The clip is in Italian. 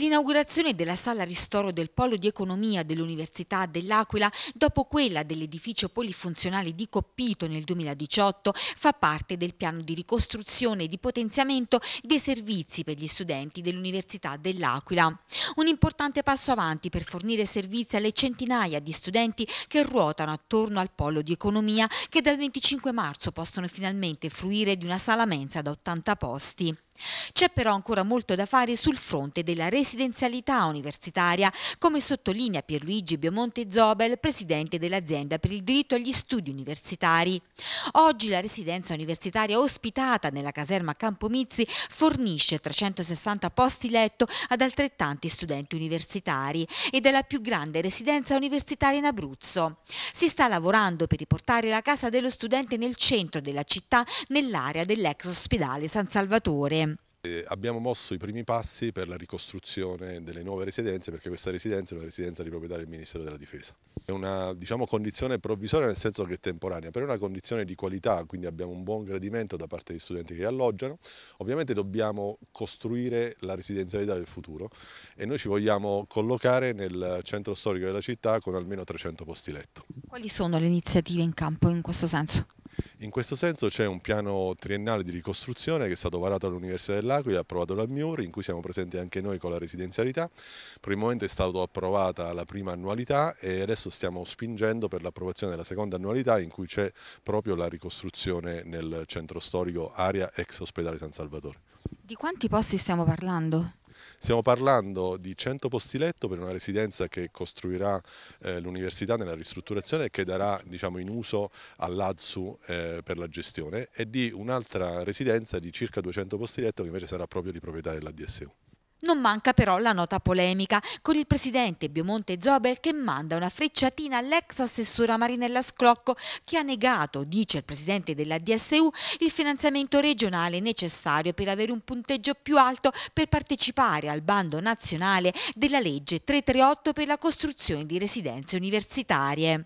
L'inaugurazione della sala ristoro del Polo di Economia dell'Università dell'Aquila, dopo quella dell'edificio polifunzionale di Coppito nel 2018, fa parte del piano di ricostruzione e di potenziamento dei servizi per gli studenti dell'Università dell'Aquila. Un importante passo avanti per fornire servizi alle centinaia di studenti che ruotano attorno al Polo di Economia che dal 25 marzo possono finalmente fruire di una sala mensa da 80 posti. C'è però ancora molto da fare sul fronte della residenzialità universitaria, come sottolinea Pierluigi Biomonte Zobel, presidente dell'azienda per il diritto agli studi universitari. Oggi la residenza universitaria ospitata nella caserma Campomizzi fornisce 360 posti letto ad altrettanti studenti universitari ed è la più grande residenza universitaria in Abruzzo. Si sta lavorando per riportare la casa dello studente nel centro della città nell'area dell'ex ospedale San Salvatore. Eh, abbiamo mosso i primi passi per la ricostruzione delle nuove residenze perché questa residenza è una residenza di proprietà del Ministero della Difesa. È una diciamo, condizione provvisoria nel senso che è temporanea, però è una condizione di qualità, quindi abbiamo un buon gradimento da parte degli studenti che alloggiano. Ovviamente dobbiamo costruire la residenzialità del futuro e noi ci vogliamo collocare nel centro storico della città con almeno 300 posti letto. Quali sono le iniziative in campo in questo senso? In questo senso c'è un piano triennale di ricostruzione che è stato varato dall'Università dell'Aquila, approvato dal MIUR, in cui siamo presenti anche noi con la residenzialità. Per il momento è stata approvata la prima annualità e adesso stiamo spingendo per l'approvazione della seconda annualità in cui c'è proprio la ricostruzione nel centro storico area ex ospedale San Salvatore. Di quanti posti stiamo parlando? Stiamo parlando di 100 posti letto per una residenza che costruirà eh, l'università nella ristrutturazione e che darà diciamo, in uso all'ADSU eh, per la gestione e di un'altra residenza di circa 200 posti letto che invece sarà proprio di proprietà della DSU. Non manca però la nota polemica, con il presidente Biomonte Zobel che manda una frecciatina all'ex assessora Marinella Sclocco che ha negato, dice il presidente della DSU, il finanziamento regionale necessario per avere un punteggio più alto per partecipare al bando nazionale della legge 338 per la costruzione di residenze universitarie.